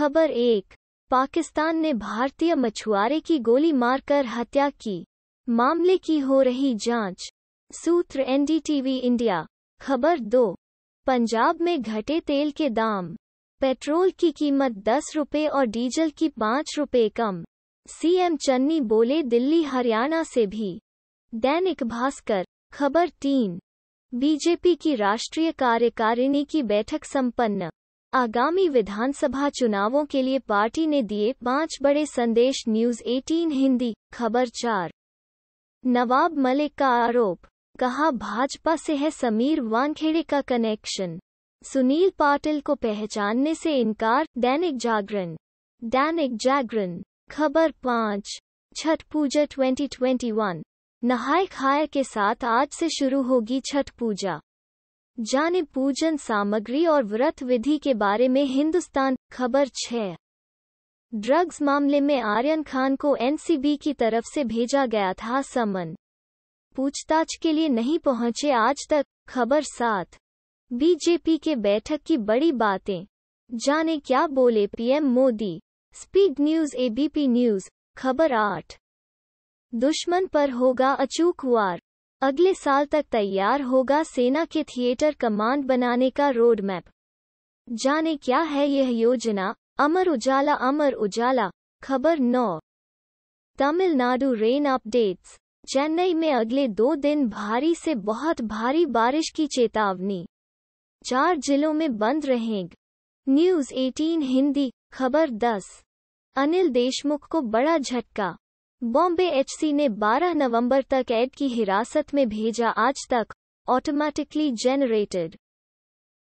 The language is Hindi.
खबर एक पाकिस्तान ने भारतीय मछुआरे की गोली मारकर हत्या की मामले की हो रही जांच सूत्र एनडीटीवी इंडिया खबर दो पंजाब में घटे तेल के दाम पेट्रोल की कीमत दस रुपये और डीजल की पाँच रुपये कम सीएम चन्नी बोले दिल्ली हरियाणा से भी दैनिक भास्कर खबर तीन बीजेपी की राष्ट्रीय कार्यकारिणी की बैठक संपन्न आगामी विधानसभा चुनावों के लिए पार्टी ने दिए पांच बड़े संदेश न्यूज 18 हिंदी खबर चार नवाब मलिक का आरोप कहा भाजपा से है समीर वानखेड़े का कनेक्शन सुनील पाटिल को पहचानने से इनकार दैनिक जागरण दैनिक जागरण खबर पाँच छठ पूजा 2021 नहाय खाय के साथ आज से शुरू होगी छठ पूजा जाने पूजन सामग्री और व्रत विधि के बारे में हिंदुस्तान खबर छः ड्रग्स मामले में आर्यन खान को एनसीबी की तरफ से भेजा गया था समन पूछताछ के लिए नहीं पहुंचे आज तक खबर सात बीजेपी के बैठक की बड़ी बातें जाने क्या बोले PM Modi speed news ABP news खबर आठ दुश्मन पर होगा अचूक वार अगले साल तक तैयार होगा सेना के थिएटर कमांड बनाने का रोड मैप जाने क्या है यह योजना अमर उजाला अमर उजाला खबर नौ तमिलनाडु रेन अपडेट्स चेन्नई में अगले दो दिन भारी से बहुत भारी बारिश की चेतावनी चार जिलों में बंद रहेंगे न्यूज 18 हिंदी खबर 10 अनिल देशमुख को बड़ा झटका बॉम्बे एचसी ने 12 नवंबर तक एड की हिरासत में भेजा आज तक ऑटोमेटिकली जेनरेटेड